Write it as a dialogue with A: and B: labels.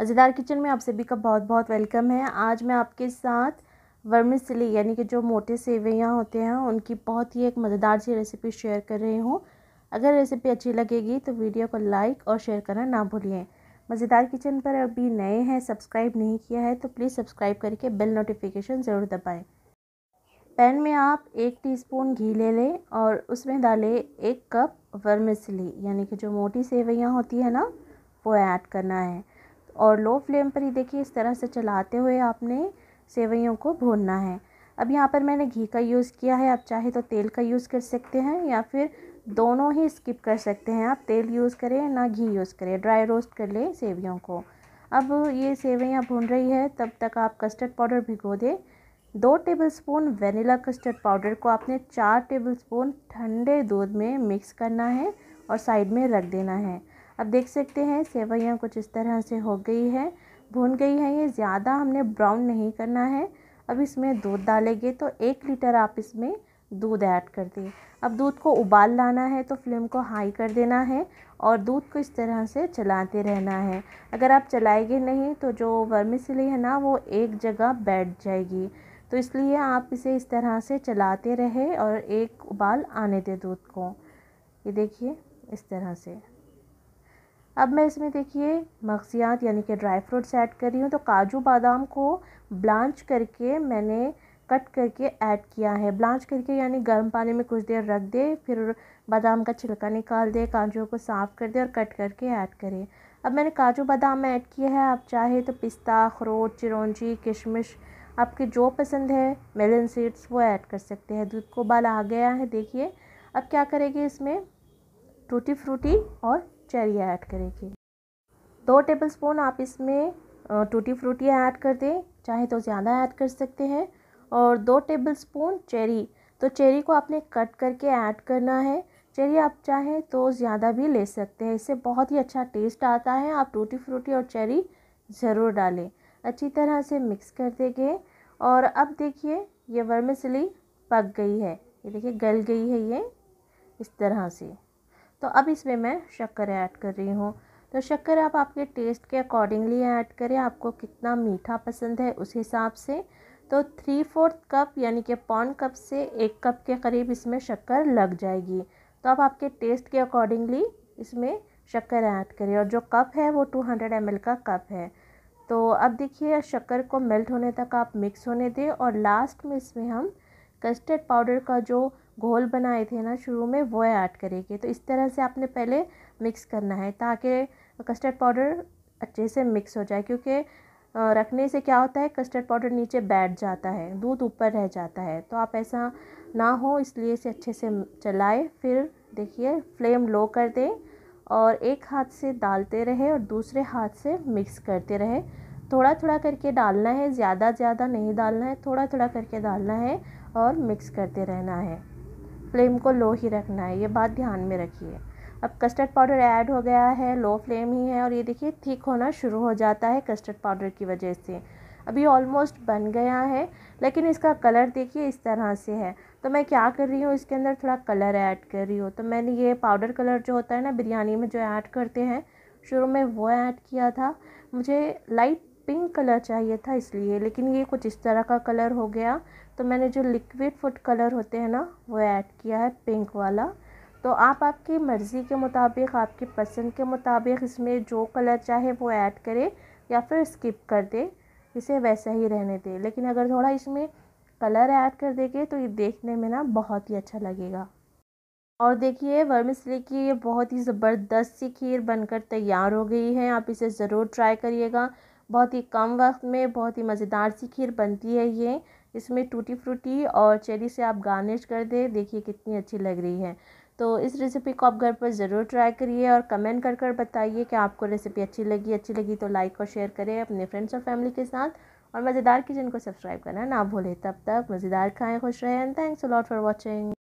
A: मज़ेदार किचन में आप सभी का बहुत बहुत वेलकम है आज मैं आपके साथ वर्मिसली यानी कि जो मोटे सेवैयाँ होते हैं उनकी बहुत ही एक मज़ेदार सी रेसिपी शेयर कर रही हूँ अगर रेसिपी अच्छी लगेगी तो वीडियो को लाइक और शेयर करना ना भूलिए मज़ेदार किचन पर अभी नए हैं सब्सक्राइब नहीं किया है तो प्लीज़ सब्सक्राइब करके बेल नोटिफिकेशन ज़रूर दबाएँ पैन में आप एक टीस्पून घी ले लें और उसमें डालें एक कप वर्मिसली यानी कि जो मोटी सेवैयाँ होती है ना वो ऐड करना है और लो फ्लेम पर ही देखिए इस तरह से चलाते हुए आपने सेवैयों को भूनना है अब यहाँ पर मैंने घी का यूज़ किया है आप चाहे तो तेल का यूज़ कर सकते हैं या फिर दोनों ही स्किप कर सकते हैं आप तेल यूज़ करें ना घी यूज़ करें ड्राई रोस्ट कर लें सेवियों को अब ये सेवैयाँ भून रही है तब तक आप कस्टर्ड पाउडर भिगो दें दो टेबलस्पून वेनिला कस्टर्ड पाउडर को आपने चार टेबलस्पून ठंडे दूध में मिक्स करना है और साइड में रख देना है अब देख सकते हैं सेवैयाँ कुछ इस तरह से हो गई है भुन गई है ये ज़्यादा हमने ब्राउन नहीं करना है अब इसमें दूध डालेंगे तो एक लीटर आप इसमें दूध ऐड कर दें अब दूध को उबाल लाना है तो फ्लेम को हाई कर देना है और दूध को इस तरह से चलाते रहना है अगर आप चलाएंगे नहीं तो जो वर्मिसली है ना वो एक जगह बैठ जाएगी तो इसलिए आप इसे इस तरह से चलाते रहे और एक उबाल आने दें दूध को ये देखिए इस तरह से अब मैं इसमें देखिए मगजियात यानी कि ड्राई फ्रूट्स ऐड कर रही हूँ तो काजू बादाम को ब्लांच करके मैंने कट करके ऐड किया है ब्लांच करके यानी गर्म पानी में कुछ देर रख दे फिर बादाम का छिलका निकाल दे काजू को साफ़ कर दे और कट करके ऐड करें अब मैंने काजू बादाम ऐड किया है आप चाहे तो पिस्ता अखरोट चिरौंजी किशमिश आपके जो पसंद है मेलन सीड्स वो ऐड कर सकते हैं दूध को बाल आ गया है देखिए अब क्या करेंगे इसमें टूटी फ्रूटी और चेरी ऐड करेंगे दो टेबलस्पून आप इसमें टूटी फ्रूटी ऐड कर दें चाहे तो ज़्यादा ऐड कर सकते हैं और दो टेबलस्पून चेरी तो चेरी को आपने कट करके ऐड करना है चेरी आप चाहें तो ज़्यादा भी ले सकते हैं इससे बहुत ही अच्छा टेस्ट आता है आप टूटी फ्रूटी और चेरी ज़रूर डालें अच्छी तरह से मिक्स कर देंगे और अब देखिए ये वर्मेसली पक गई है ये देखिए गल गई है ये इस तरह से तो अब इसमें मैं शक्कर ऐड कर रही हूँ तो शक्कर आप आपके टेस्ट के अकॉर्डिंगली ऐड करें आपको कितना मीठा पसंद है उस हिसाब से तो थ्री फोर्थ कप यानी कि पौन कप से एक कप के करीब इसमें शक्कर लग जाएगी तो अब आपके टेस्ट के अकॉर्डिंगली इसमें शक्कर ऐड करें और जो कप है वो टू हंड्रेड एम का कप है तो अब देखिए शक्कर को मेल्ट होने तक आप मिक्स होने दें और लास्ट में इसमें हम कस्टर्ड पाउडर का जो घोल बनाए थे ना शुरू में वो ऐड करेंगे तो इस तरह से आपने पहले मिक्स करना है ताकि कस्टर्ड पाउडर अच्छे से मिक्स हो जाए क्योंकि रखने से क्या होता है कस्टर्ड पाउडर नीचे बैठ जाता है दूध ऊपर रह जाता है तो आप ऐसा ना हो इसलिए इसे अच्छे से चलाएं फिर देखिए फ्लेम लो कर दें और एक हाथ से डालते रहे और दूसरे हाथ से मिक्स करते रहे थोड़ा थोड़ा करके डालना है ज़्यादा ज़्यादा नहीं डालना है थोड़ा थोड़ा करके डालना है और मिक्स करते रहना है फ्लेम को लो ही रखना है ये बात ध्यान में रखिए अब कस्टर्ड पाउडर ऐड हो गया है लो फ्लेम ही है और ये देखिए थिक होना शुरू हो जाता है कस्टर्ड पाउडर की वजह से अभी ऑलमोस्ट बन गया है लेकिन इसका कलर देखिए इस तरह से है तो मैं क्या कर रही हूँ इसके अंदर थोड़ा कलर ऐड कर रही हूँ तो मैंने ये पाउडर कलर जो होता है ना बिरयानी में जो ऐड करते हैं शुरू में वो ऐड किया था मुझे लाइट पिंक कलर चाहिए था इसलिए लेकिन ये कुछ इस तरह का कलर हो गया तो मैंने जो लिक्विड फूड कलर होते हैं ना वो ऐड किया है पिंक वाला तो आप आपकी मर्ज़ी के मुताबिक आपकी पसंद के मुताबिक इसमें जो कलर चाहे वो ऐड करें या फिर स्किप कर दें इसे वैसा ही रहने दें लेकिन अगर थोड़ा इसमें कलर ऐड कर देंगे तो ये देखने में ना बहुत ही अच्छा लगेगा और देखिए वर्मिसली की ये बहुत ही ज़बरदस्त सी खीर बनकर तैयार हो गई है आप इसे ज़रूर ट्राई करिएगा बहुत ही कम वक्त में बहुत ही मज़ेदार सी खीर बनती है ये इसमें टूटी फ्रूटी और चेरी से आप गार्निश कर दें देखिए कितनी अच्छी लग रही है तो इस रेसिपी को आप घर पर ज़रूर ट्राई करिए और कमेंट कर कर बताइए कि आपको रेसिपी अच्छी लगी अच्छी लगी तो लाइक और शेयर करें अपने फ्रेंड्स और फैमिली के साथ और मज़ेदार किचन को सब्सक्राइब करना ना भूलें तब तक मज़ेदार खाएँ खुश रहें थैंक्स लॉट फॉर वॉचिंग